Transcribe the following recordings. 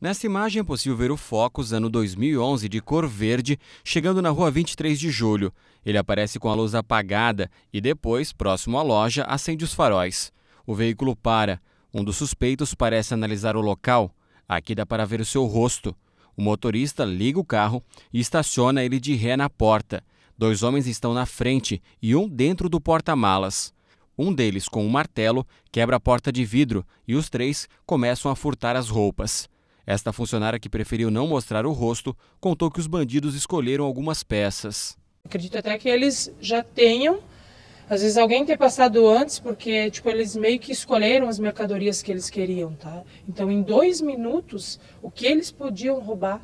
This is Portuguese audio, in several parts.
Nessa imagem é possível ver o Focus ano 2011 de cor verde chegando na rua 23 de julho. Ele aparece com a luz apagada e depois, próximo à loja, acende os faróis. O veículo para. Um dos suspeitos parece analisar o local. Aqui dá para ver o seu rosto. O motorista liga o carro e estaciona ele de ré na porta. Dois homens estão na frente e um dentro do porta-malas. Um deles, com um martelo, quebra a porta de vidro e os três começam a furtar as roupas. Esta funcionária, que preferiu não mostrar o rosto, contou que os bandidos escolheram algumas peças. Acredito até que eles já tenham, às vezes alguém ter passado antes, porque tipo eles meio que escolheram as mercadorias que eles queriam, tá? Então, em dois minutos, o que eles podiam roubar,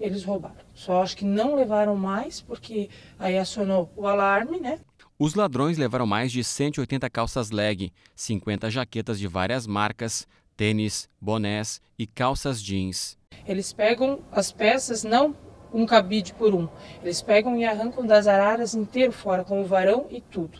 eles roubaram. Só acho que não levaram mais, porque aí acionou o alarme, né? Os ladrões levaram mais de 180 calças leg, 50 jaquetas de várias marcas, tênis, bonés e calças jeans. Eles pegam as peças, não um cabide por um, eles pegam e arrancam das araras inteiro fora, com o varão e tudo.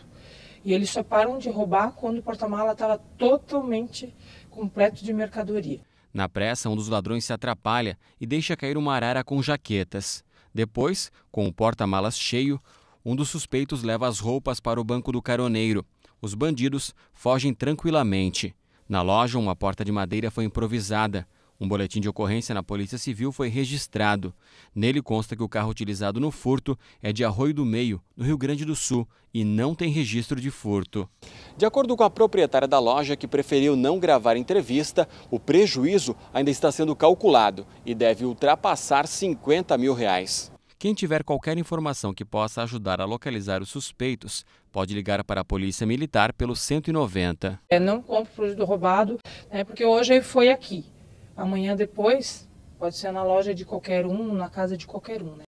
E eles só param de roubar quando o porta-mala estava totalmente completo de mercadoria. Na pressa, um dos ladrões se atrapalha e deixa cair uma arara com jaquetas. Depois, com o porta-malas cheio, um dos suspeitos leva as roupas para o banco do caroneiro. Os bandidos fogem tranquilamente. Na loja, uma porta de madeira foi improvisada. Um boletim de ocorrência na Polícia Civil foi registrado. Nele consta que o carro utilizado no furto é de Arroio do Meio, no Rio Grande do Sul, e não tem registro de furto. De acordo com a proprietária da loja, que preferiu não gravar entrevista, o prejuízo ainda está sendo calculado e deve ultrapassar 50 mil reais. Quem tiver qualquer informação que possa ajudar a localizar os suspeitos pode ligar para a Polícia Militar pelo 190. É, não compro produto roubado, né, porque hoje foi aqui. Amanhã depois pode ser na loja de qualquer um, na casa de qualquer um. Né?